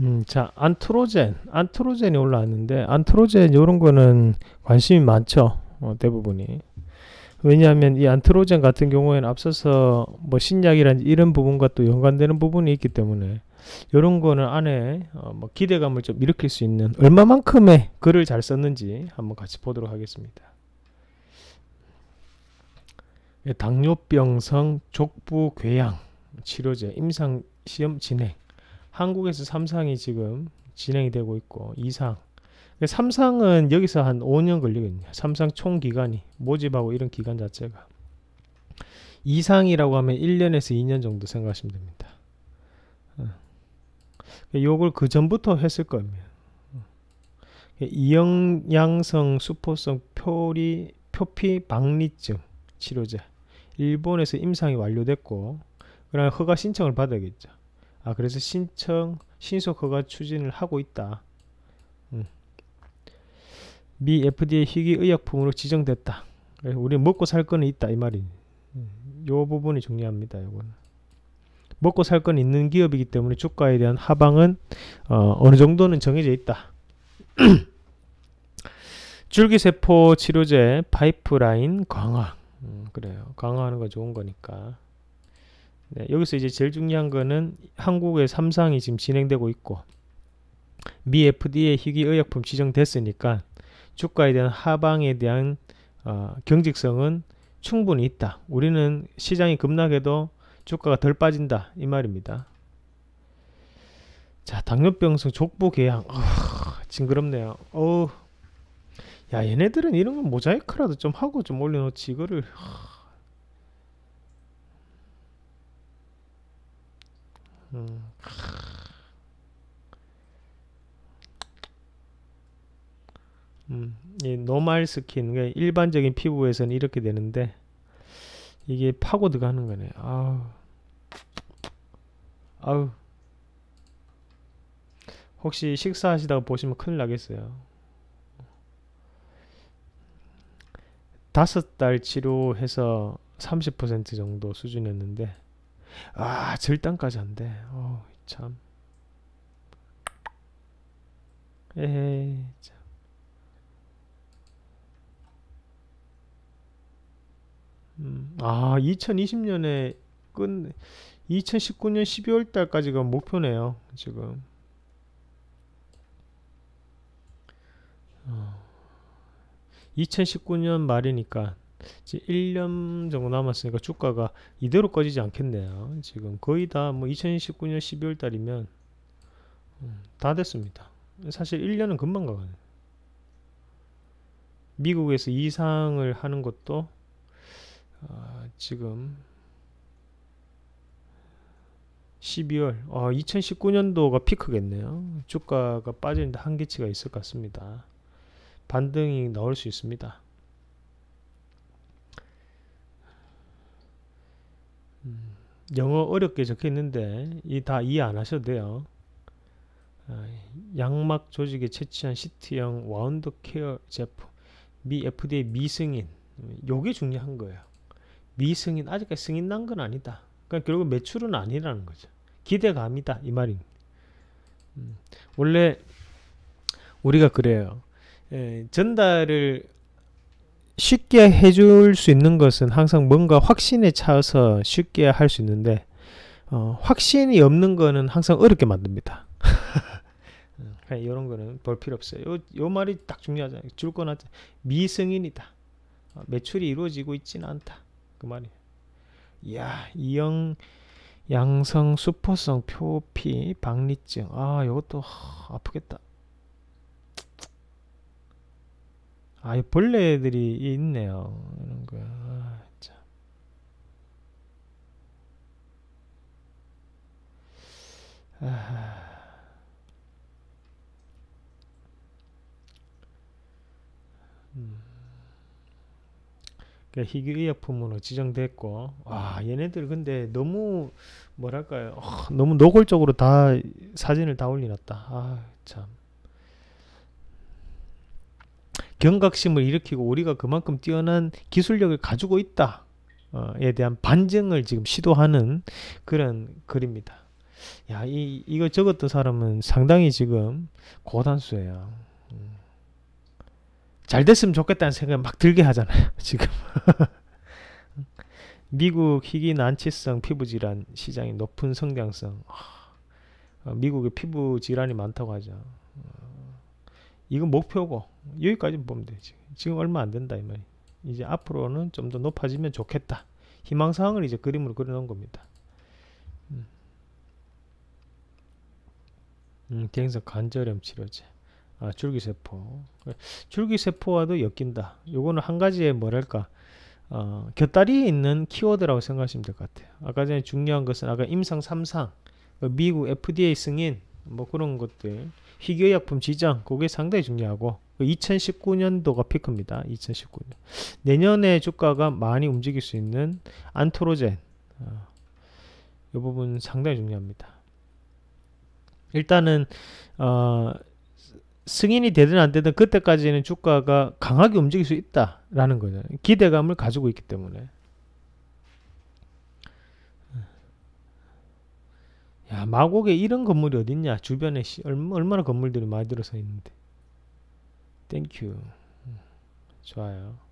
음, 자, 안트로젠. 안트로젠이 올라왔는데, 안트로젠 이런 거는 관심이 많죠. 어, 대부분이. 왜냐하면 이 안트로젠 같은 경우에는 앞서서 뭐 신약이란 라 이런 부분과 또 연관되는 부분이 있기 때문에 이런 거는 안에 어, 뭐 기대감을 좀 일으킬 수 있는 얼마만큼의 글을 잘 썼는지 한번 같이 보도록 하겠습니다. 예, 당뇨병성 족부 궤양 치료제 임상 시험 진행 한국에서 삼상이 지금 진행이 되고 있고 이상 삼상은 여기서 한 5년 걸리거든요. 삼상 총 기간이 모집하고 이런 기간 자체가 이상이라고 하면 1년에서 2년 정도 생각하시면 됩니다. 어. 요걸 그 전부터 했을 겁니다. 이영양성 수포성 표리 표피 박리증 치료제 일본에서 임상이 완료됐고 그다음 허가 신청을 받아야겠죠. 아 그래서 신청 신속 허가 추진을 하고 있다. 음. 미 FDA 희귀 의약품으로 지정됐다. 우리 먹고 살 건 있다 이 말이. 음, 요 부분이 중요합니다. 요거 먹고 살 건 있는 기업이기 때문에 주가에 대한 하방은 어, 느 정도는 정해져 있다. 줄기세포 치료제 파이프라인 강화. 음, 그래요. 강화하는 거 좋은 거니까. 네, 여기서 이제 제일 중요한 거는 한국의 삼상이 지금 진행되고 있고 미 FDA 희귀의약품 지정됐으니까 주가에 대한 하방에 대한 어, 경직성은 충분히 있다. 우리는 시장이 급락해도 주가가 덜 빠진다 이 말입니다. 자 당뇨병성 족보 계약 어, 징그럽네요. 어우 야 얘네들은 이런 거 모자이크라도 좀 하고 좀 올려놓지 이거를 어. 음. 음, 이 노말 스킨, 그러니까 일반적인 피부에서는 이렇게 되는데 이게 파고 드가하는 거네. 아우, 아우. 혹시 식사하시다가 보시면 큰일 나겠어요. 다섯 달 치료해서 30% 정도 수준이었는데 아 절단까지 한대 어우 참 에헤이 참. 음, 아 2020년에 끝 2019년 12월 달까지가 목표네요 지금 어, 2019년 말이니까 이제 1년 정도 남았으니까 주가가 이대로 꺼지지 않겠네요. 지금 거의 다 뭐 2019년 12월 달이면 음, 다 됐습니다. 사실 1년은 금방 가거든요. 미국에서 이상을 하는 것도 어, 지금 12월 어, 2019년도가 피크겠네요. 주가가 빠지는데 한계치가 있을 것 같습니다. 반등이 나올 수 있습니다. 음, 영어 어렵게 적혀 있는데 이 다 이해 안 하셔도 돼요. 아, 양막 조직에 채취한 시트형 와운드 케어 제품 미 FDA 미승인 요게 중요한 거예요. 미승인 아직까지 승인 난 건 아니다. 그러니까 결국 매출은 아니라는 거죠. 기대감이다 이 말입니다. 음, 원래 우리가 그래요. 에, 예, 전달을 쉽게 해줄 수 있는 것은 항상 뭔가 확신에 차서 쉽게 할 수 있는데 어, 확신이 없는 거는 항상 어렵게 만듭니다. 이런 네, 거는 볼 필요 없어요. 요, 요 말이 딱 중요하잖아요. 줄거나 미승인이다. 어, 매출이 이루어지고 있지는 않다. 그 말이에요. 이야 이형 양성 수포성 표피 박리증 아 이것도 아프겠다. 아, 이 벌레들이 있네요. 이런 거야. 아, 아. 음. 그 그러니까 희귀의약품으로 지정됐고 와 얘네들 근데 너무 뭐랄까요 어, 너무 노골적으로 다 사진을 다 올려놨다 아참 경각심을 일으키고 우리가 그만큼 뛰어난 기술력을 가지고 있다. 어, 에 대한 반증을 지금 시도하는 그런 글입니다. 야, 이, 이거 적었던 사람은 상당히 지금 고단수예요. 음. 잘 됐으면 좋겠다는 생각 막 들게 하잖아요, 지금. 미국 희귀 난치성 피부질환 시장이 높은 성장성. 미국에 피부질환이 많다고 하죠. 이건 목표고 여기까지 보면 되지 지금 얼마 안 된다 이 말이 이제 앞으로는 좀 더 높아지면 좋겠다 희망사항을 이제 그림으로 그려놓은 겁니다 음. 음, 대행성 관절염 치료제 아, 줄기세포 줄기세포와도 엮인다 요거는 한 가지의 뭐랄까 어, 곁다리에 있는 키워드라고 생각하시면 될 것 같아요 아까 전에 중요한 것은 아까 임상 3상 그 미국 FDA 승인 뭐 그런 것들 희귀의약품 지정 그게 상당히 중요하고 2019년도가 그 피크입니다 2019년 내년에 주가가 많이 움직일 수 있는 안토로젠 어, 이 부분 상당히 중요합니다 일단은 어, 승인이 되든 안 되든 그때까지는 주가가 강하게 움직일 수 있다라는 거죠 기대감을 가지고 있기 때문에 야 마곡에 이런 건물이 어딨냐 주변에 시, 얼마, 나 건물들이 많이 들어서 있는데 땡큐 음, 좋아요